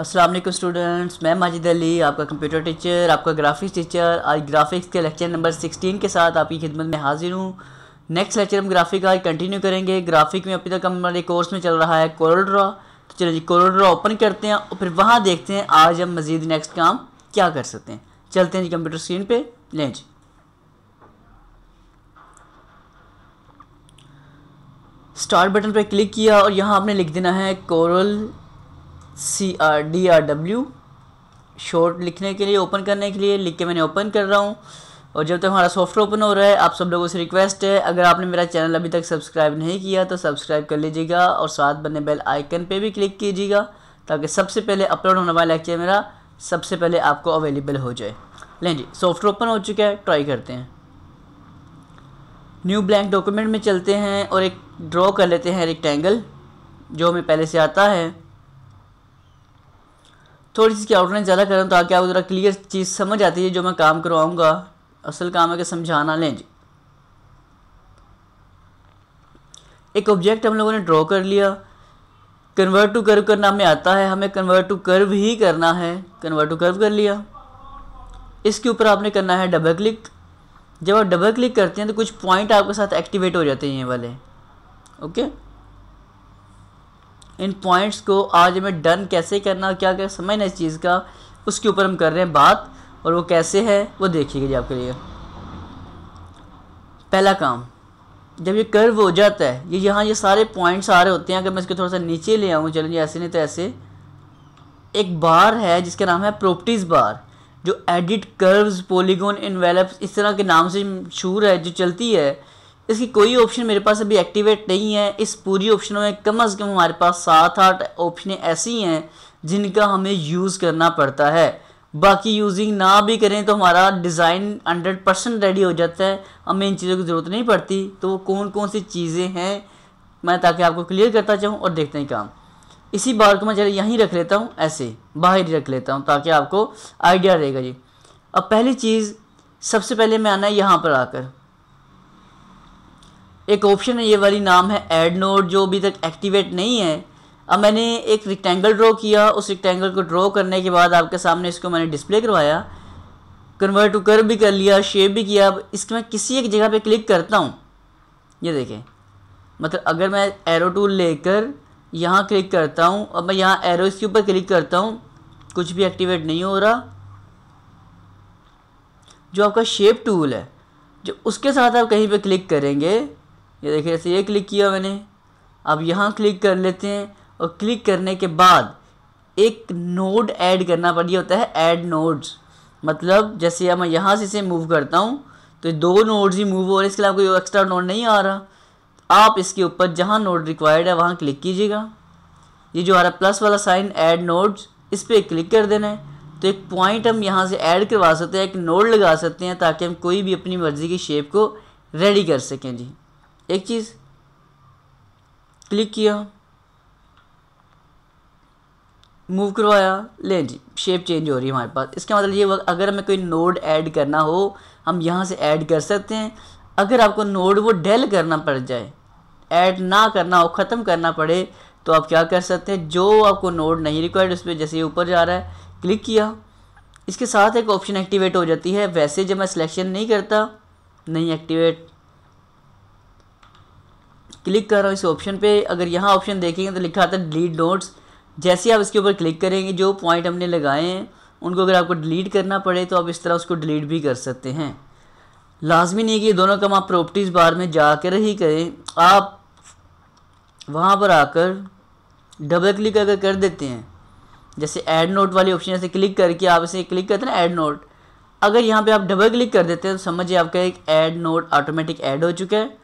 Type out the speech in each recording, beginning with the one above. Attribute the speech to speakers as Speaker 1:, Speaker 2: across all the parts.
Speaker 1: Aslam students मैं माजिद अली आपका computer teacher आपका ग्राफिक्स टीचर आज ग्राफिक्स के लेक्चर नंबर 16 के साथ आपकी खिदमत में हाजिर हूँ नेक्स्ट लेक्चर हम ग्राफिक आज कंटिन्यू करेंगे ग्राफिक में अभी तक हमारे कोर्स में चल रहा है कोरल ड्रा तो चलो जी कोरल ड्रा ओपन करते हैं और फिर वहाँ देखते हैं आज हम मज़ीद नेक्स्ट काम क्या कर सकते हैं चलते हैं जी कंप्यूटर स्क्रीन पर लें जी स्टार्ट बटन पर क्लिक किया और यहाँ आपने लिख देना है Corel C R D R W short लिखने के लिए ओपन करने के लिए लिख के मैंने ओपन कर रहा हूँ और जब तक तो हमारा सॉफ्टवेयर ओपन हो रहा है आप सब लोगों से रिक्वेस्ट है अगर आपने मेरा चैनल अभी तक सब्सक्राइब नहीं किया तो सब्सक्राइब कर लीजिएगा और साथ बने बेल आइकन पे भी क्लिक कीजिएगा ताकि सबसे पहले अपलोड होने वाला लेक्चर मेरा सबसे पहले आपको अवेलेबल हो जाए लें जी सॉफ्टवेयर ओपन हो चुका है ट्राई करते हैं न्यू ब्लैंक डॉक्यूमेंट में चलते हैं और एक ड्रॉ कर लेते हैं रिक्टेंगल जो हमें पहले से आता है थोड़ी सी आउटलाइन ज़्यादा करें तो आके आपको ज़रा क्लियर चीज़ समझ आती है जो मैं काम करवाऊँगा असल काम है कि समझाना लें जी एक ऑब्जेक्ट हम लोगों ने ड्रॉ कर लिया कन्वर्ट टू कर्व करना हमें आता है हमें कन्वर्ट टू कर्व ही करना है कन्वर्ट टू कर्व कर लिया इसके ऊपर आपने करना है डबल क्लिक जब आप डबल क्लिक करते हैं तो कुछ पॉइंट आपके साथ एक्टिवेट हो जाते हैं ये वाले ओके इन पॉइंट्स को आज हमें डन कैसे करना क्या क्या समझना इस चीज़ का उसके ऊपर हम कर रहे हैं बात और वो कैसे है वो देखिएगा जी आपके लिए पहला काम जब ये कर्व हो जाता है ये यहाँ ये सारे पॉइंट्स आ रहे होते हैं अगर मैं इसको थोड़ा सा नीचे ले आऊँ चलो जी ऐसे नहीं तो ऐसे एक बार है जिसका नाम है प्रॉपर्टीज़ बार जो एडिट कर्व्स पॉलीगोन इनवेलप्स इस तरह के नाम से मशहूर है जो चलती है इसकी कोई ऑप्शन मेरे पास अभी एक्टिवेट नहीं है इस पूरी ऑप्शनों में कम अज़ कम हमारे पास सात आठ ऑप्शन ऐसी हैं जिनका हमें यूज़ करना पड़ता है बाकी यूजिंग ना भी करें तो हमारा डिज़ाइन हंड्रेड परसेंट रेडी हो जाता है हमें इन चीज़ों की ज़रूरत नहीं पड़ती तो वो कौन कौन सी चीज़ें हैं मैं ताकि आपको क्लियर करता चाहूँ और देखते हैं काम इसी बार को मैं चले यहीं रख लेता हूँ ऐसे बाहर ही रख लेता हूँ ताकि आपको आइडिया रहेगा जी अब पहली चीज़ सबसे पहले मैं आना है यहाँ पर आकर एक ऑप्शन है ये वाली नाम है एड नोड जो अभी तक एक्टिवेट नहीं है अब मैंने एक रिक्टेंगल ड्रॉ किया उस रिक्टेंगल को ड्रॉ करने के बाद आपके सामने इसको मैंने डिस्प्ले करवाया कन्वर्ट टू कर भी कर लिया शेप भी किया अब इसके मैं किसी एक जगह पे क्लिक करता हूँ ये देखें मतलब अगर मैं एरो टूल लेकर यहाँ क्लिक करता हूँ अब मैं यहाँ एरो इसके ऊपर क्लिक करता हूँ कुछ भी एक्टिवेट नहीं हो रहा जो आपका शेप टूल है जो उसके साथ आप कहीं पर क्लिक करेंगे ये देखिए ऐसे ये क्लिक किया मैंने अब यहाँ क्लिक कर लेते हैं और क्लिक करने के बाद एक नोड ऐड करना पड़ होता है ऐड नोड्स मतलब जैसे मैं यहाँ से इसे मूव करता हूँ तो दो नोड्स ही मूव हो रहे इसके अलावा कोई एक्स्ट्रा नोड नहीं आ रहा आप इसके ऊपर जहाँ नोड रिक्वायर्ड है वहाँ क्लिक कीजिएगा ये जो आ है प्लस वाला साइन ऐड नोड्स इस पर क्लिक कर देना है तो एक पॉइंट हम यहाँ से ऐड करवा सकते हैं एक नोड लगा सकते हैं ताकि हम कोई भी अपनी मर्ज़ी की शेप को रेडी कर सकें जी एक चीज़ क्लिक किया मूव करवाया ले जी शेप चेंज हो रही है हमारे पास इसका मतलब ये अगर हमें कोई नोड ऐड करना हो हम यहाँ से ऐड कर सकते हैं अगर आपको नोड वो डेल करना पड़ जाए ऐड ना करना हो ख़त्म करना पड़े तो आप क्या कर सकते हैं जो आपको नोड नहीं रिक्वायर्ड उस पर जैसे ऊपर जा रहा है क्लिक किया इसके साथ एक ऑप्शन एक्टिवेट हो जाती है वैसे जब मैं सिलेक्शन नहीं करता नहीं एक्टिवेट क्लिक कर रहा हूँ इस ऑप्शन पे अगर यहाँ ऑप्शन देखेंगे तो लिखा आता है डिलीट नोट्स जैसे आप इसके ऊपर क्लिक करेंगे जो पॉइंट हमने लगाए हैं उनको अगर आपको डिलीट करना पड़े तो आप इस तरह उसको डिलीट भी कर सकते हैं लाजमी नहीं कि ये दोनों काम आप प्रॉपर्टीज़ बार में जाकर ही करें आप वहाँ पर आकर डबल क्लिक अगर कर देते हैं जैसे ऐड नोट वाली ऑप्शन जैसे क्लिक करके आप इसे क्लिक करते हैं ऐड नोट अगर यहाँ पे आप डबल क्लिक कर देते हैं तो समझिए आपका एक ऐड नोट ऑटोमेटिक ऐड हो चुका है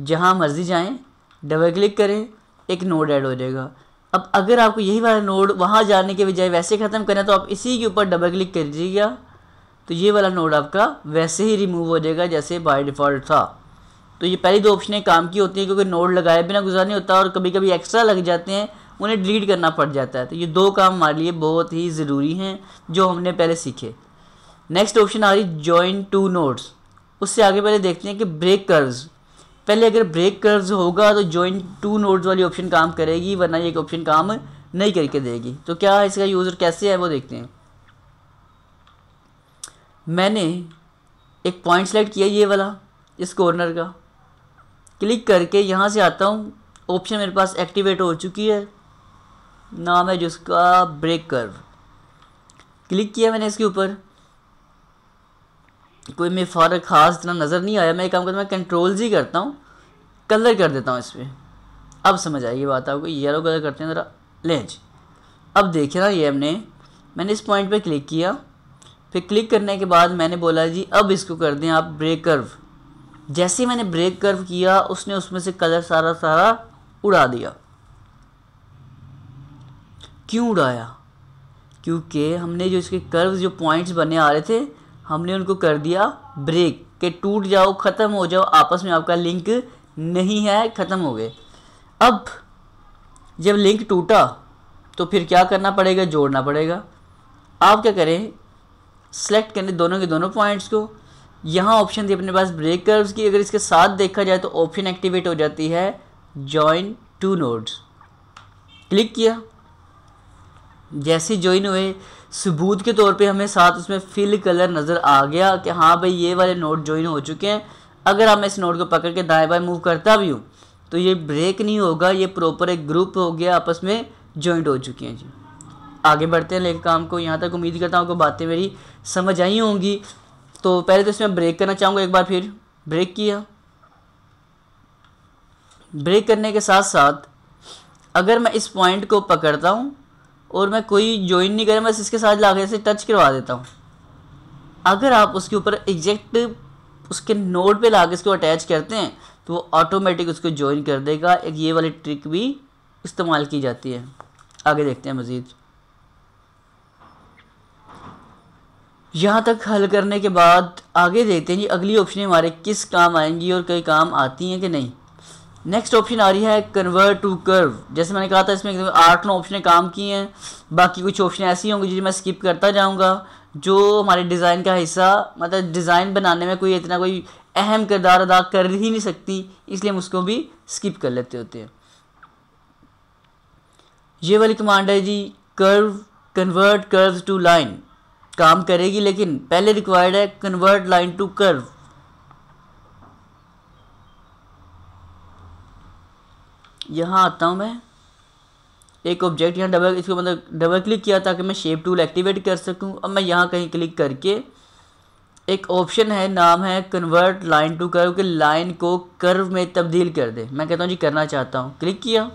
Speaker 1: जहाँ मर्जी जाएँ डबल क्लिक करें एक नोड ऐड हो जाएगा अब अगर आपको यही वाला नोड वहाँ जाने के बजाय वैसे ख़त्म करना है तो आप इसी के ऊपर डबल क्लिक दीजिएगा तो ये वाला नोड आपका वैसे ही रिमूव हो जाएगा जैसे बाय डिफ़ॉल्ट था तो ये पहली दो ऑप्शनें काम की होती हैं क्योंकि नोड लगाए बिना गुजार नहीं होता और कभी कभी एक्स्ट्रा लग जाते हैं उन्हें डिलीट करना पड़ जाता है तो ये दो काम हमारे लिए बहुत ही ज़रूरी हैं जो हमने पहले सीखे नेक्स्ट ऑप्शन आ रही जॉइन टू नोड्स उससे आगे पहले देखते हैं कि ब्रेक कर्व्स पहले अगर ब्रेक कर्व्स होगा तो जॉइन टू नोड्स वाली ऑप्शन काम करेगी वरना ये एक ऑप्शन काम नहीं करके देगी तो क्या इसका यूज़र कैसे है वो देखते हैं मैंने एक पॉइंट सेलेक्ट किया ये वाला इस कॉर्नर का क्लिक करके यहाँ से आता हूँ ऑप्शन मेरे पास एक्टिवेट हो चुकी है नाम है जिसका ब्रेक कर्व क्लिक किया मैंने इसके ऊपर कोई मैं फ़र्क खास इतना नज़र नहीं आया मैं एक काम करता मैं कंट्रोल जी करता हूँ कलर कर देता हूँ इस पर अब समझ आई ये बात आपको येलो कलर करते हैं ज़रा लेंज अब देखे ना ये हमने मैंने इस पॉइंट पे क्लिक किया फिर क्लिक करने के बाद मैंने बोला जी अब इसको कर दें आप ब्रेक कर्व जैसे मैंने ब्रेक कर्व किया उसने उसमें से कलर सारा सारा उड़ा दिया क्यों उड़ाया क्योंकि हमने जो इसके कर्व जो पॉइंट्स बने आ रहे थे हमने उनको कर दिया ब्रेक के टूट जाओ ख़त्म हो जाओ आपस में आपका लिंक नहीं है ख़त्म हो गए अब जब लिंक टूटा तो फिर क्या करना पड़ेगा जोड़ना पड़ेगा आप क्या करें सेलेक्ट करें दोनों के दोनों पॉइंट्स को यहाँ ऑप्शन थी अपने पास ब्रेक कर्व्स की अगर इसके साथ देखा जाए तो ऑप्शन एक्टिवेट हो जाती है जॉइन टू नोड्स क्लिक किया जैसे ज्वाइन हुए सबूत के तौर पे हमें साथ उसमें फिल कलर नज़र आ गया कि हाँ भाई ये वाले नोट ज्वाइन हो चुके हैं अगर हम इस नोट को पकड़ के दाएँ बाएँ मूव करता भी हूँ तो ये ब्रेक नहीं होगा ये प्रॉपर एक ग्रुप हो गया आपस में जॉइंट हो चुके हैं जी आगे बढ़ते हैं लेकिन काम को यहाँ तक उम्मीद करता हूँ कि बातें मेरी समझ आई होंगी तो पहले तो इसमें ब्रेक करना चाहूँगा एक बार फिर ब्रेक किया ब्रेक करने के साथ साथ अगर मैं इस पॉइंट को पकड़ता हूँ और मैं कोई ज्वाइन नहीं करें बस इसके साथ लाके से टच करवा देता हूँ अगर आप उसके ऊपर एग्जैक्ट उसके नोड पे लाके इसको अटैच करते हैं तो वो ऑटोमेटिक उसको ज्वाइन कर देगा एक ये वाली ट्रिक भी इस्तेमाल की जाती है आगे देखते हैं मज़ीद यहाँ तक हल करने के बाद आगे देखते हैं जी अगली ऑप्शन हमारे किस काम आएंगी और कई काम आती हैं कि नहीं नेक्स्ट ऑप्शन आ रही है कन्वर्ट टू कर्व जैसे मैंने कहा था इसमें एकदम आठ नौ ऑप्शन काम किए हैं बाकी कुछ ऑप्शन ऐसी होंगे जिन्हें मैं स्किप करता जाऊंगा जो हमारे डिज़ाइन का हिस्सा मतलब डिज़ाइन बनाने में कोई इतना कोई अहम किरदार अदा कर ही नहीं सकती इसलिए हम उसको भी स्किप कर लेते होते हैं ये वाली कमांड है जी curve convert curve to line काम करेगी लेकिन पहले रिक्वायर्ड है कन्वर्ट लाइन टू कर्व यहाँ आता हूँ मैं एक ऑब्जेक्ट यहाँ डबल इसको मतलब डबल क्लिक किया ताकि मैं शेप टूल एक्टिवेट कर सकूँ अब मैं यहाँ कहीं क्लिक करके एक ऑप्शन है नाम है कन्वर्ट लाइन टू कर्व कि लाइन को कर्व में तब्दील कर दे मैं कहता हूँ जी करना चाहता हूँ क्लिक किया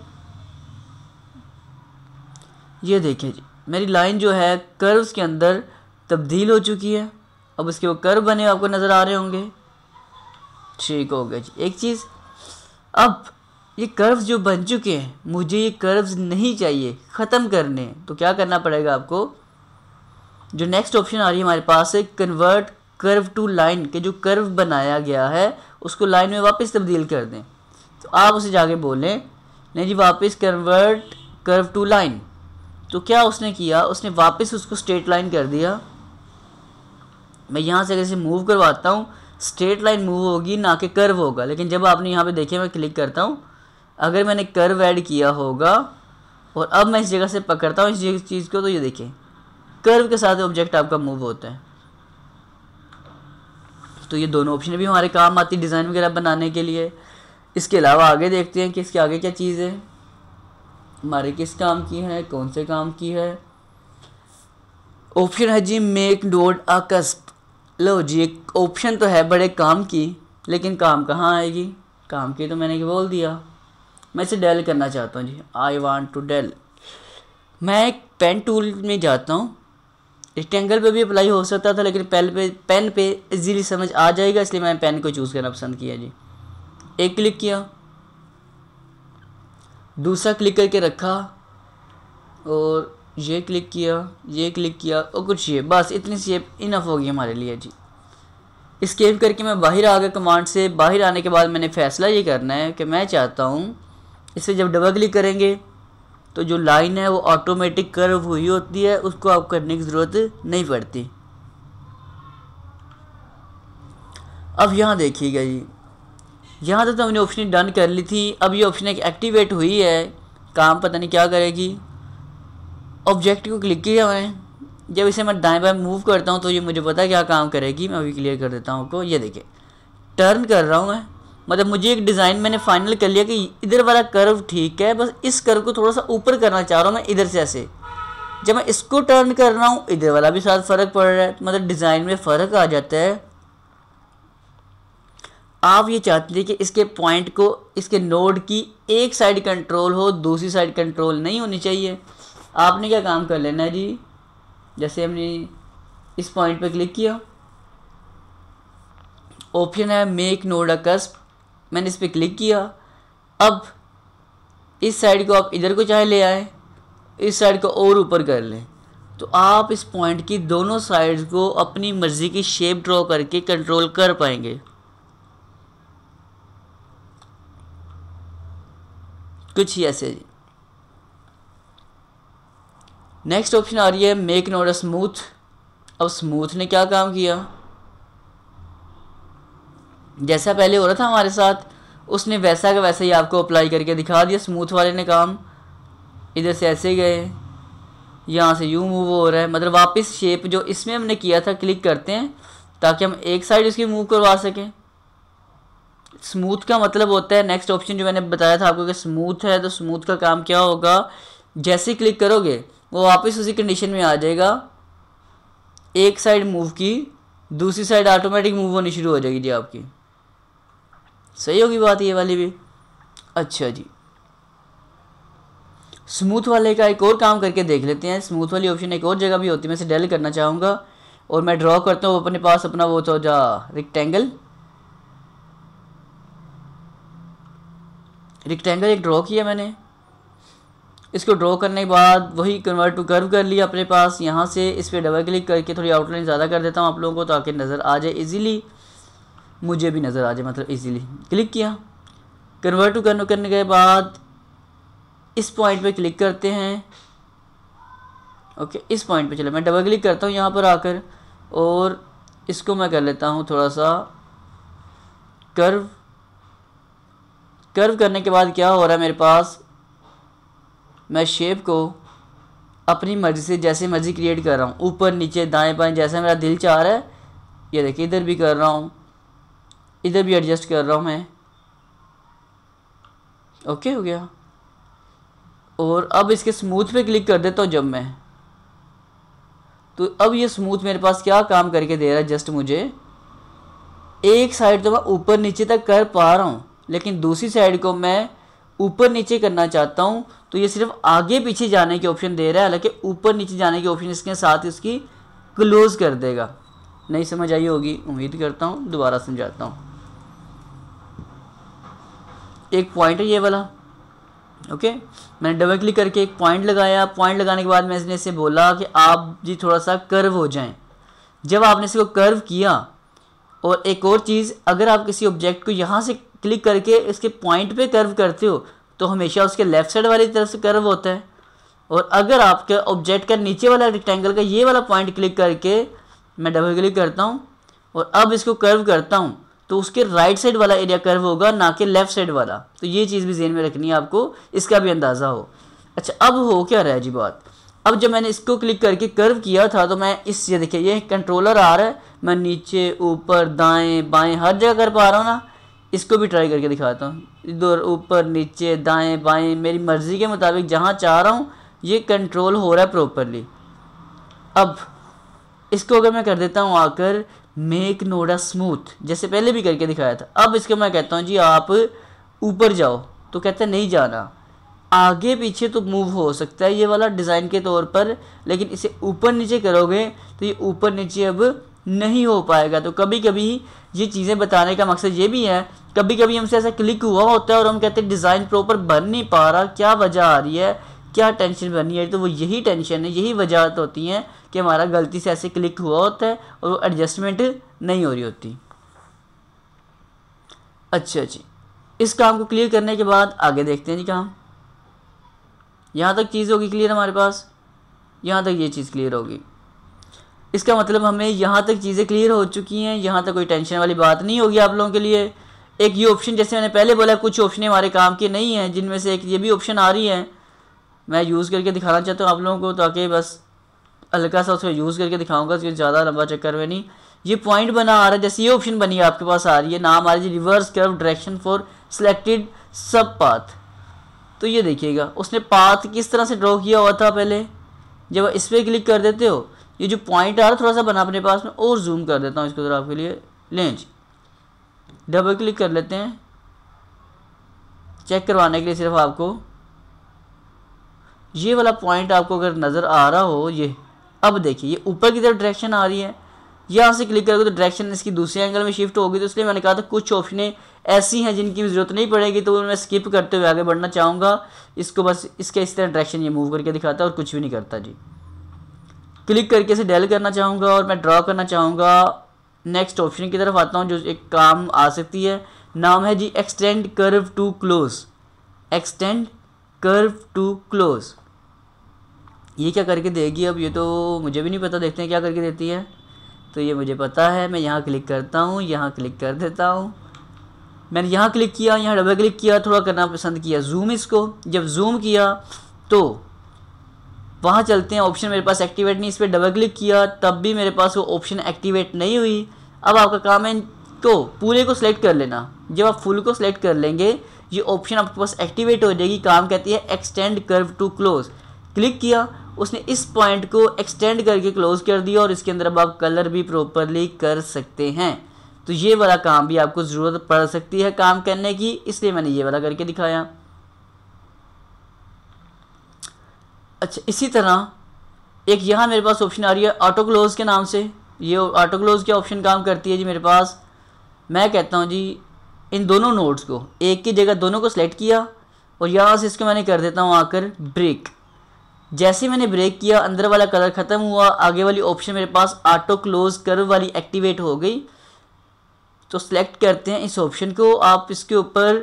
Speaker 1: ये देखिए जी मेरी लाइन जो है कर्व्स के अंदर तब्दील हो चुकी है अब उसके वो कर्व बने आपको नज़र आ रहे होंगे ठीक हो गया जी एक चीज़ अब ये कर्व्स जो बन चुके हैं मुझे ये कर्व्स नहीं चाहिए ख़त्म करने तो क्या करना पड़ेगा आपको जो नेक्स्ट ऑप्शन आ रही है हमारे पास है कन्वर्ट कर्व टू लाइन के जो कर्व बनाया गया है उसको लाइन में वापस तब्दील कर दें तो आप उसे जाके बोलें नहीं जी वापस कन्वर्ट कर्व टू लाइन तो क्या उसने किया उसने वापस उसको स्ट्रेट लाइन कर दिया मैं यहाँ से अगर इसे मूव करवाता हूँ स्ट्रेट लाइन मूव होगी ना कि कर्व होगा लेकिन जब आपने यहाँ पे देखे मैं क्लिक करता हूँ अगर मैंने कर्व ऐड किया होगा और अब मैं इस जगह से पकड़ता हूँ इस चीज़ को तो ये देखें कर्व के साथ ऑब्जेक्ट आपका मूव होता है तो ये दोनों ऑप्शन भी हमारे काम आती डिज़ाइन वगैरह बनाने के लिए इसके अलावा आगे देखते हैं कि इसके आगे क्या चीज़ है हमारे किस काम की है कौन से काम की है ऑप्शन है जी मेक डोट कस्प लो जी एक ऑप्शन तो है बड़े काम की लेकिन काम कहाँ आएगी काम की तो मैंने बोल दिया मैं इसे डेल करना चाहता हूँ जी आई वॉन्ट टू डेल मैं एक पेन टूल में जाता हूँ रेक्टेंगल पे भी अप्लाई हो सकता था लेकिन पेन पे पेन पे इजीली समझ आ जाएगा इसलिए मैंने पेन को चूज़ करना पसंद किया जी एक क्लिक किया दूसरा क्लिक करके रखा और ये क्लिक किया ये क्लिक किया और कुछ ये बस इतनी शेप इनफ होगी हमारे लिए जी इस्केप करके मैं बाहर आ गया कमांड से बाहर आने के बाद मैंने फैसला ये करना है कि मैं चाहता हूँ इसे जब डबल क्लिक करेंगे तो जो लाइन है वो ऑटोमेटिक कर्व हुई होती है उसको आप करने की ज़रूरत नहीं पड़ती अब यहाँ देखिएगा जी यहाँ तक तो हमने ऑप्शन डन कर ली थी अब ये ऑप्शन एक एक्टिवेट हुई है काम पता नहीं क्या करेगी ऑब्जेक्ट को क्लिक किया मैंने जब इसे मैं दाएं बाएं मूव करता हूँ तो ये मुझे पता क्या काम करेगी मैं अभी क्लियर कर देता हूँ आपको ये देखिए टर्न कर रहा हूँ मैं मतलब मुझे एक डिज़ाइन मैंने फाइनल कर लिया कि इधर वाला कर्व ठीक है बस इस कर्व को थोड़ा सा ऊपर करना चाह रहा हूँ मैं इधर से ऐसे जब मैं इसको टर्न कर रहा हूँ इधर वाला भी साथ फ़र्क पड़ रहा है तो मतलब डिज़ाइन में फ़र्क आ जाता है आप ये चाहते हैं कि इसके पॉइंट को इसके नोड की एक साइड कंट्रोल हो दूसरी साइड कंट्रोल नहीं होनी चाहिए आपने क्या काम कर लेना है जी जैसे हमने इस पॉइंट पर क्लिक किया ऑप्शन है मेक नोड अ कस्प मैंने इस पर क्लिक किया अब इस साइड को आप इधर को चाहे ले आए इस साइड को और ऊपर कर लें तो आप इस पॉइंट की दोनों साइड को अपनी मर्ज़ी की शेप ड्रॉ करके कंट्रोल कर पाएंगे कुछ ही ऐसे नेक्स्ट ऑप्शन आ रही है मेक नोट अ स्मूथ अब स्मूथ ने क्या काम किया जैसा पहले हो रहा था हमारे साथ उसने वैसा का वैसा ही आपको अप्लाई करके दिखा दिया स्मूथ वाले ने काम इधर से ऐसे गए यहाँ से यूँ मूव हो रहा है मतलब वापस शेप जो इसमें हमने किया था क्लिक करते हैं ताकि हम एक साइड उसकी मूव करवा सकें स्मूथ का मतलब होता है नेक्स्ट ऑप्शन जो मैंने बताया था आपको कि स्मूथ है तो स्मूथ का काम क्या होगा जैसे क्लिक करोगे वो वापस उसी कंडीशन में आ जाएगा एक साइड मूव की दूसरी साइड ऑटोमेटिक मूव होनी शुरू हो जाएगी जी आपकी सही होगी बात ये वाली भी अच्छा जी स्मूथ वाले का एक और काम करके देख लेते हैं स्मूथ वाली ऑप्शन एक और जगह भी होती है मैं इसे डेल करना चाहूँगा और मैं ड्रॉ करता हूँ अपने पास अपना वो था तो जा रिक्टेंगल रिक्टेंगल एक ड्रॉ किया मैंने इसको ड्रॉ करने के बाद वही कन्वर्ट टू कर्व कर लिया अपने पास यहाँ से इस पर डबल क्लिक करके थोड़ी आउटलाइन ज़्यादा कर देता हूँ आप लोगों को ताकि नज़र आ जाए इजीली मुझे भी नज़र आ जाए मतलब इजीली क्लिक किया कन्वर्ट टू कन्वर्ट करने के बाद इस पॉइंट पे क्लिक करते हैं ओके इस पॉइंट पे चले मैं डबल क्लिक करता हूँ यहाँ पर आकर और इसको मैं कर लेता हूँ थोड़ा सा कर्व कर्व करने के बाद क्या हो रहा है मेरे पास मैं शेप को अपनी मर्ज़ी से जैसे मर्ज़ी क्रिएट कर रहा हूँ ऊपर नीचे दाएं बाएं जैसा मेरा दिल चाह रहा है ये देखिए इधर भी कर रहा हूँ इधर भी एडजस्ट कर रहा हूँ मैं ओके हो गया और अब इसके स्मूथ पे क्लिक कर देता हूँ जब मैं तो अब ये स्मूथ मेरे पास क्या काम करके दे रहा है जस्ट मुझे एक साइड तो मैं ऊपर नीचे तक कर पा रहा हूँ लेकिन दूसरी साइड को मैं ऊपर नीचे करना चाहता हूँ तो ये सिर्फ आगे पीछे जाने के ऑप्शन दे रहा है हालांकि ऊपर नीचे जाने के ऑप्शन इसके साथ इसकी क्लोज़ कर देगा नहीं समझ आई होगी उम्मीद करता हूँ दोबारा समझाता हूँ एक पॉइंट है ये वाला ओके मैंने डबल क्लिक करके एक पॉइंट लगाया पॉइंट लगाने के बाद मैंने इसे बोला कि आप जी थोड़ा सा कर्व हो जाएं जब आपने इसको कर्व किया और एक और चीज़ अगर आप किसी ऑब्जेक्ट को यहाँ से क्लिक करके इसके पॉइंट पे कर्व करते हो तो हमेशा उसके लेफ्ट साइड वाली तरफ से कर्व होता है और अगर आपके ऑब्जेक्ट का नीचे वाला रेक्टेंगल का ये वाला पॉइंट क्लिक करके मैं डबल क्लिक करता हूँ और अब इसको कर्व करता हूँ तो उसके राइट साइड वाला एरिया कर्व होगा ना कि लेफ्ट साइड वाला तो ये चीज़ भी जेन में रखनी है आपको इसका भी अंदाज़ा हो अच्छा अब हो क्या रहा है जी बात अब जब मैंने इसको क्लिक करके कर्व किया था तो मैं इस ये देखिए ये कंट्रोलर आ रहा है मैं नीचे ऊपर दाएं बाएं हर जगह कर पा रहा हूँ ना इसको भी ट्राई करके दिखाता हूँ इधर ऊपर नीचे दाएं बाएं मेरी मर्ज़ी के मुताबिक जहाँ चाह रहा हूँ ये कंट्रोल हो रहा है प्रॉपरली अब इसको अगर मैं कर देता हूँ आकर मेक नोडा स्मूथ जैसे पहले भी करके दिखाया था अब इसके मैं कहता हूँ जी आप ऊपर जाओ तो कहते नहीं जाना आगे पीछे तो मूव हो सकता है ये वाला डिज़ाइन के तौर पर लेकिन इसे ऊपर नीचे करोगे तो ये ऊपर नीचे अब नहीं हो पाएगा तो कभी कभी ये चीज़ें बताने का मकसद ये भी है कभी कभी हमसे ऐसा क्लिक हुआ होता है और हम कहते हैं डिज़ाइन प्रॉपर बन नहीं पा रहा क्या वजह आ रही है क्या टेंशन बनी है तो वो यही टेंशन है यही वजह तो होती हैं कि हमारा गलती से ऐसे क्लिक हुआ होता है और वो एडजस्टमेंट नहीं हो रही होती अच्छा जी इस काम को क्लियर करने के बाद आगे देखते हैं जी काम यहाँ तक चीज़ होगी क्लियर हमारे पास यहाँ तक ये चीज़ क्लियर होगी इसका मतलब हमें यहाँ तक चीज़ें क्लियर हो चुकी हैं यहाँ तक कोई टेंशन वाली बात नहीं होगी आप लोगों के लिए एक ये ऑप्शन जैसे मैंने पहले बोला कुछ ऑप्शन हमारे काम के नहीं हैं जिनमें से एक ये भी ऑप्शन आ रही है मैं यूज़ करके दिखाना चाहता हूँ आप लोगों को ताकि बस हल्का सा उसको यूज़ करके दिखाऊंगा उसके ज़्यादा लंबा चक्कर में नहीं ये पॉइंट बना आ रहा है जैसे ये ऑप्शन बनी आपके पास आ रही है नाम आ रही है reverse curve direction for selected sub path तो ये देखिएगा उसने पाथ किस तरह से ड्रॉ किया हुआ था पहले जब इस पर क्लिक कर देते हो ये जो पॉइंट आ रहा है थोड़ा सा बना अपने पास में और जूम कर देता हूँ इसको ज़रा आपके लिए लेंच डबल क्लिक कर लेते हैं चेक करवाने के लिए सिर्फ आपको ये वाला पॉइंट आपको अगर नज़र आ रहा हो ये अब देखिए ये ऊपर की तरफ डायरेक्शन आ रही है यहाँ से क्लिक करोगे तो डायरेक्शन इसकी दूसरे एंगल में शिफ्ट होगी तो इसलिए मैंने कहा था कुछ ऑप्शनें ऐसी हैं जिनकी ज़रूरत नहीं पड़ेगी तो मैं स्किप करते हुए आगे बढ़ना चाहूँगा इसको बस इसका इस तरह डायरेक्शन ये मूव करके दिखाता है और कुछ भी नहीं करता जी क्लिक करके इसे डेल करना चाहूँगा और मैं ड्रॉ करना चाहूँगा नेक्स्ट ऑप्शन की तरफ आता हूँ जो एक काम आ सकती है नाम है जी extend curve to close extend curve to close ये क्या करके देगी अब ये तो मुझे भी नहीं पता देखते हैं क्या करके देती है तो ये मुझे पता है मैं यहाँ क्लिक करता हूँ यहाँ क्लिक कर देता हूँ मैंने यहाँ क्लिक किया यहाँ डबल क्लिक किया थोड़ा करना पसंद किया जूम इसको जब जूम किया तो वहाँ चलते हैं ऑप्शन मेरे पास एक्टिवेट नहीं इस पर डबल क्लिक किया तब भी मेरे पास वो ऑप्शन एक्टिवेट नहीं हुई अब आपका काम है तो पूरे को सिलेक्ट कर लेना जब आप फुल को सिलेक्ट कर लेंगे ये ऑप्शन आपके पास एक्टिवेट हो जाएगी काम कहती है extend curve to close click किया उसने इस पॉइंट को एक्सटेंड करके क्लोज कर दिया और इसके अंदर अब आप कलर भी प्रॉपरली कर सकते हैं तो ये वाला काम भी आपको ज़रूरत पड़ सकती है काम करने की इसलिए मैंने ये वाला करके दिखाया अच्छा इसी तरह एक यहाँ मेरे पास ऑप्शन आ रही है ऑटो क्लोज़ के नाम से ये ऑटो क्लोज़ के ऑप्शन काम करती है जी मेरे पास मैं कहता हूँ जी इन दोनों नोट्स को एक की जगह दोनों को सेलेक्ट किया और यहाँ से इसको मैंने कर देता हूँ आकर ब्रेक जैसे मैंने ब्रेक किया अंदर वाला कलर ख़त्म हुआ आगे वाली ऑप्शन मेरे पास ऑटो क्लोज कर्व वाली एक्टिवेट हो गई तो सिलेक्ट करते हैं इस ऑप्शन को आप इसके ऊपर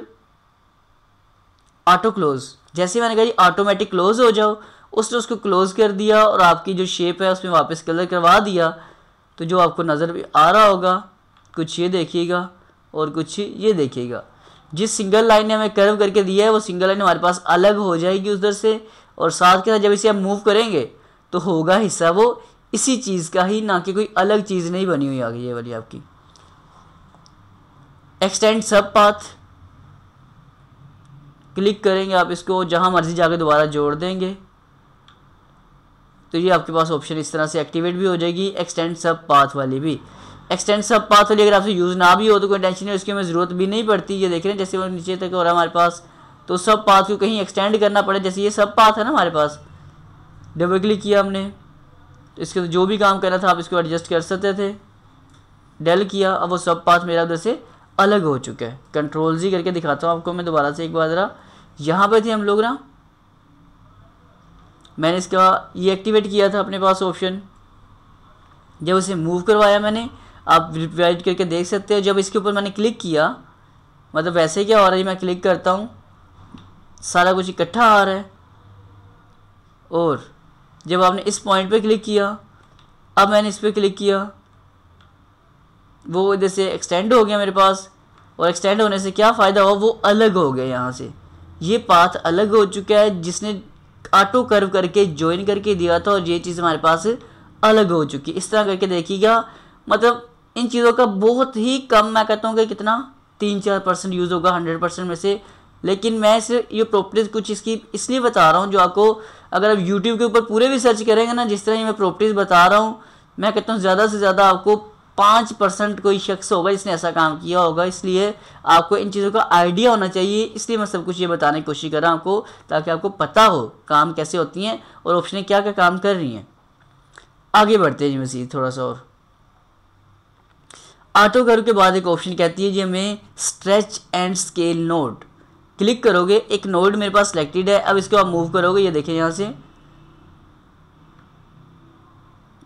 Speaker 1: ऑटो क्लोज जैसे मैंने कहा ऑटोमेटिक क्लोज हो जाओ उसने उसको क्लोज़ कर दिया और आपकी जो शेप है उसमें वापस कलर करवा दिया तो जो आपको नज़र आ रहा होगा कुछ ये देखिएगा और कुछ ये देखिएगा जिस सिंगल लाइन ने हमें कर्व करके दिया है वो सिंगल लाइन हमारे पास अलग हो जाएगी उधर से और साथ के साथ जब इसे आप मूव करेंगे तो होगा हिस्सा वो इसी चीज़ का ही ना कि कोई अलग चीज़ नहीं बनी हुई आ गई ये वाली आपकी एक्सटेंड सब पाथ क्लिक करेंगे आप इसको जहाँ मर्जी जाके दोबारा जोड़ देंगे तो ये आपके पास ऑप्शन इस तरह से एक्टिवेट भी हो जाएगी एक्सटेंड सब पाथ वाली भी एक्सटेंड सब पाथ वाली अगर आपसे यूज़ ना भी हो तो कोई टेंशन नहीं उसकी हमें ज़रूरत भी नहीं पड़ती ये देख रहे हैं जैसे वो नीचे तक और हमारे पास तो सब पाथ को कहीं एक्सटेंड करना पड़े जैसे ये सब पाथ है ना हमारे पास डबल क्लिक किया हमने इसके तो जो भी काम करना था आप इसको एडजस्ट कर सकते थे डेल किया अब वो सब पाथ मेरा उधर से अलग हो चुका है कंट्रोल जी करके दिखाता हूँ आपको मैं दोबारा से एक बार ज़रा यहाँ पर थे हम लोग ना मैंने इसका ये एक्टिवेट किया था अपने पास ऑप्शन जब इसे मूव करवाया मैंने आप रिवाइट करके देख सकते हो जब इसके ऊपर मैंने क्लिक किया मतलब वैसे क्या हो रहा है मैं क्लिक करता हूँ सारा कुछ इकट्ठा आ रहा है और जब आपने इस पॉइंट पे क्लिक किया अब मैंने इस पर क्लिक किया वो इधर से एक्सटेंड हो गया मेरे पास और एक्सटेंड होने से क्या फ़ायदा हुआ वो अलग हो गया यहाँ से ये पाथ अलग हो चुका है जिसने ऑटो कर्व करके ज्वाइन करके दिया था और ये चीज़ हमारे पास अलग हो चुकी इस तरह करके देखिएगा मतलब इन चीज़ों का बहुत ही कम मैं कहता हूँ कि कितना तीन चार परसेंट यूज़ होगा हंड्रेड परसेंट में से लेकिन मैं सिर्फ ये प्रॉपर्टीज़ कुछ इसकी इसलिए बता रहा हूँ जो आपको अगर आप यूट्यूब के ऊपर पूरे भी सर्च करेंगे ना जिस तरह ये मैं प्रॉपर्टीज़ बता रहा हूँ मैं कहता हूँ ज़्यादा से ज़्यादा आपको पाँच परसेंट कोई शख्स होगा जिसने ऐसा काम किया होगा इसलिए आपको इन चीज़ों का आइडिया होना चाहिए इसलिए मैं सब कुछ ये बताने की कोशिश कर रहा हूँ आपको ताकि आपको पता हो काम कैसे होती हैं और ऑप्शनें क्या क्या काम कर रही हैं आगे बढ़ते हैं जी मसीद थोड़ा सा और ऑटो घर के बाद एक ऑप्शन कहती है जी हमें stretch and scale node click करोगे एक नोड मेरे पास सेलेक्टेड है अब इसको आप मूव करोगे ये देखें यहाँ से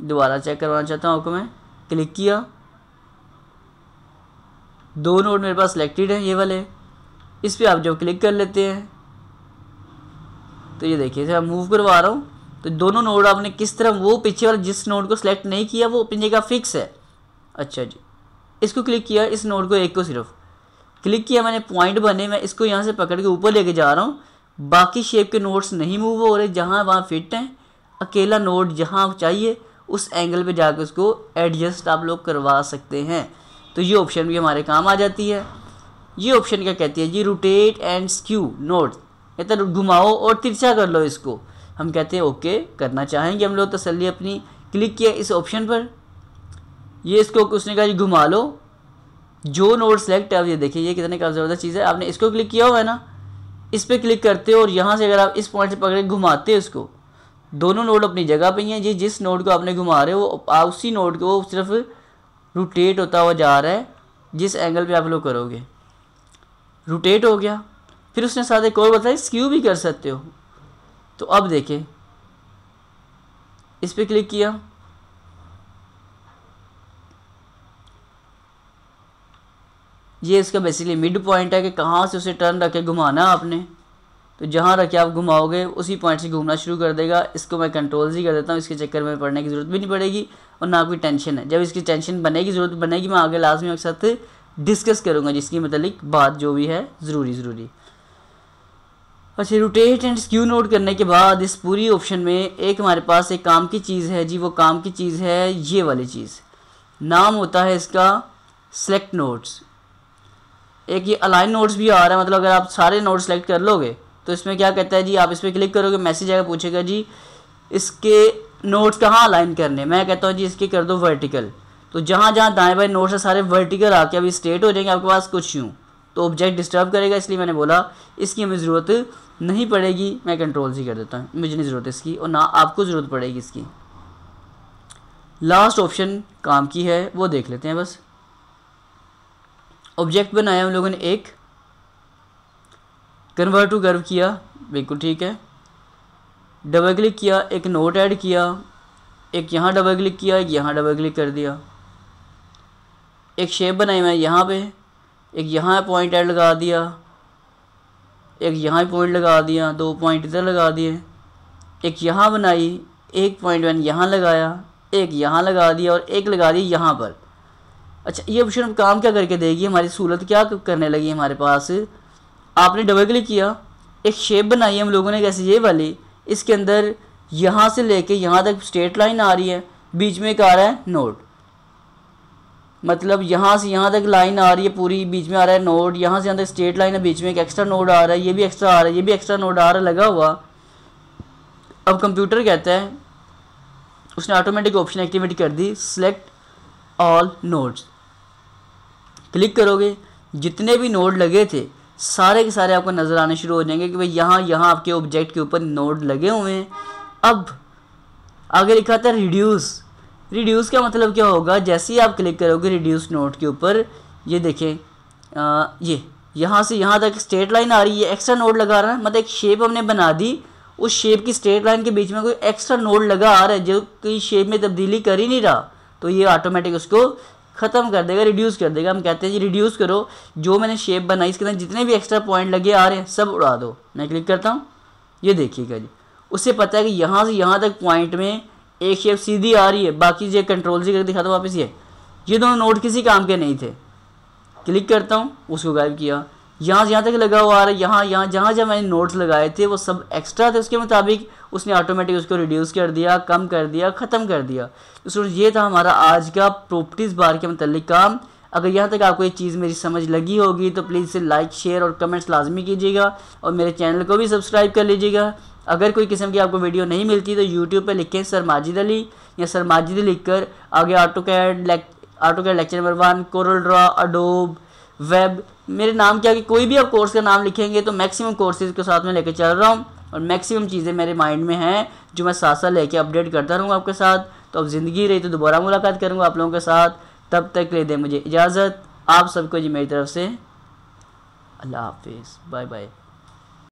Speaker 1: दोबारा चेक करवाना चाहता हूँ आपको मैं क्लिक किया दो नोड मेरे पास सेलेक्टेड हैं ये वाले इस पर आप जब क्लिक कर लेते हैं तो ये देखिए आप मूव करवा रहा हूँ तो दोनों नोड आपने किस तरह वो पीछे वाला जिस नोड को सिलेक्ट नहीं किया वो अपनी जगह फिक्स है अच्छा जी इसको क्लिक किया इस नोड को एक को सिर्फ क्लिक किया मैंने पॉइंट बने मैं इसको यहाँ से पकड़ के ऊपर लेके जा रहा हूँ बाकी शेप के नोट्स नहीं मूव हो रहे जहाँ वहाँ फिट हैं अकेला नोट जहाँ चाहिए उस एंगल पे जाकर उसको एडजस्ट आप लोग करवा सकते हैं तो ये ऑप्शन भी हमारे काम आ जाती है ये ऑप्शन क्या कहती है जी रोटेट एंड स्क्यू नोट कहते घुमाओ और तिरछा कर लो इसको हम कहते हैं ओके करना चाहेंगे हम लोग तसली अपनी क्लिक किया इस ऑप्शन पर ये इसको उसने कहा जी घुमा लो जो नोड सेलेक्ट है अब ये देखिए ये कितने का ज़बरदस्त चीज़ है आपने इसको क्लिक किया हुआ है ना इस पर क्लिक करते हो और यहाँ से अगर आप इस पॉइंट से पकड़ के घुमाते हो इसको दोनों नोड अपनी जगह पे ही हैं ये जिस नोड को आपने घुमा रहे हो आप उसी नोड को सिर्फ रोटेट होता हुआ जा रहा है जिस एंगल पे आप लोग करोगे रोटेट हो गया फिर उसने साथ एक और बताया स्क्यू भी कर सकते हो तो अब देखें इस पर क्लिक किया ये इसका बेसिकली मिड पॉइंट है कि कहाँ से उसे टर्न रखे घुमाना आपने तो जहाँ रखे आप घुमाओगे उसी पॉइंट से घूमना शुरू कर देगा इसको मैं कंट्रोल ही कर देता हूँ इसके चक्कर में पड़ने की ज़रूरत भी नहीं पड़ेगी और ना कोई टेंशन है जब इसकी टेंशन बनेगी ज़रूरत बनेगी मैं आगे लाजमी आपके साथ डिस्कस करूँगा जिसकी मतलब बात जो भी है ज़रूरी ज़रूरी अच्छा रोटेट एंड स्क्यू नोट करने के बाद इस पूरी ऑप्शन में एक हमारे पास एक काम की चीज़ है जी वो काम की चीज़ है ये वाली चीज़ नाम होता है इसका सेलेक्ट नोट्स एक ये अलाइन नोट्स भी आ रहा है मतलब अगर आप सारे नोट सेलेक्ट कर लोगे तो इसमें क्या कहता है जी आप इस पर क्लिक करोगे मैसेज आएगा पूछेगा जी इसके नोट्स कहाँ अलाइन करने मैं कहता हूँ जी इसके कर दो वर्टिकल तो जहाँ जहाँ दाएँ बाएँ नोट्स है सारे वर्टिकल आके अभी स्ट्रेट हो जाएंगे आपके पास कुछ यूँ तो ऑब्जेक्ट डिस्टर्ब करेगा इसलिए मैंने बोला इसकी हमें ज़रूरत नहीं पड़ेगी मैं कंट्रोल से कर देता हूँ मुझे नहीं ज़रूरत इसकी और ना आपको ज़रूरत पड़ेगी इसकी लास्ट ऑप्शन काम की है वो देख लेते हैं बस ऑब्जेक्ट बनाया हम लोगों ने एक कन्वर्ट टू गर्व किया बिल्कुल ठीक है डबल क्लिक किया एक नोट ऐड किया एक यहाँ डबल क्लिक किया एक यहाँ डबल क्लिक कर दिया एक शेप बनाई मैं यहाँ पे एक यहाँ पॉइंट ऐड लगा दिया एक यहाँ पॉइंट लगा दिया दो पॉइंट इधर लगा दिए एक यहाँ बनाई एक पॉइंट मैंने यहाँ लगाया एक यहाँ लगा दिया और एक लगा दी यहाँ पर अच्छा ये ऑप्शन काम क्या करके देगी हमारी सहूलत क्या करने लगी हमारे पास आपने डबल क्लिक किया एक शेप बनाई है हम लोगों ने कैसे ये वाली इसके अंदर यहाँ से लेके यहाँ तक स्ट्रेट लाइन आ रही है बीच में एक आ रहा है नोट मतलब यहाँ से यहाँ तक लाइन आ रही है पूरी बीच में आ रहा है नोट यहाँ से यहाँ तक स्ट्रेट लाइन है बीच में एक एक्स्ट्रा नोट आ रहा है ये भी एक्स्ट्रा आ रहा है ये भी एक्स्ट्रा नोट आ रहा है लगा हुआ अब कंप्यूटर कहता है उसने ऑटोमेटिक ऑप्शन एक्टिवेट कर दी सेलेक्ट ऑल नोट्स क्लिक करोगे जितने भी नोड लगे थे सारे के सारे आपको नज़र आने शुरू हो जाएंगे कि भाई यहाँ यहाँ आपके ऑब्जेक्ट के ऊपर नोड लगे हुए हैं अब आगे लिखा था रिड्यूस रिड्यूस का मतलब क्या होगा जैसे ही आप क्लिक करोगे रिड्यूस नोट के ऊपर ये देखें आ, ये यहाँ से यहाँ तक स्ट्रेट लाइन आ रही है एक्स्ट्रा नोड लगा रहा है मतलब एक शेप हमने बना दी उस शेप की स्ट्रेट लाइन के बीच में कोई एक्स्ट्रा नोड लगा आ रहा है जो कि शेप में तब्दीली कर ही नहीं रहा तो ये ऑटोमेटिक उसको ख़त्म कर देगा रिड्यूस कर देगा हम कहते हैं जी रिड्यूस करो जो मैंने शेप बनाई इसके अंदर जितने भी एक्स्ट्रा पॉइंट लगे आ रहे हैं सब उड़ा दो मैं क्लिक करता हूँ ये देखिएगा जी उससे पता है कि यहाँ से यहाँ तक पॉइंट में एक शेप सीधी आ रही है बाकी जो कंट्रोल से करके दिखा दो वापस ये ये दोनों नोट किसी काम के नहीं थे क्लिक करता हूँ उसको गायब किया यहाँ से यहाँ तक लगा हुआ आ रहा है यहाँ यहाँ जहाँ जहाँ मैंने नोट्स लगाए थे वो सब एक्स्ट्रा थे उसके मुताबिक उसने ऑटोमेटिक उसको रिड्यूस कर दिया कम कर दिया ख़त्म कर दिया तो स्टूडेंट ये था हमारा आज का प्रॉपर्टीज़ बार के मतलब काम अगर यहाँ तक आपको ये चीज़ मेरी समझ लगी होगी तो प्लीज़ इसे लाइक शेयर और कमेंट्स लाजमी कीजिएगा और मेरे चैनल को भी सब्सक्राइब कर लीजिएगा अगर कोई किस्म की आपको वीडियो नहीं मिलती तो यूट्यूब पर लिखें सर माजिद अली या सर माजिद लिख कर आगे AutoCAD AutoCAD lecture number one CorelDRAW Adobe web मेरे नाम के आगे कोई भी आप कोर्स का नाम लिखेंगे तो मैक्सिमम कोर्सेज के साथ में लेकर चल रहा हूँ और मैक्सिमम चीज़ें मेरे माइंड में हैं जो मैं साथ साथ लेके अपडेट करता रहूँगा आपके साथ तो अब ज़िंदगी रही तो दोबारा मुलाकात करूँगा आप लोगों के साथ तब तक ले दें मुझे इजाज़त आप सबको जी मेरी तरफ से अल्लाह हाफिज़ बाय बाय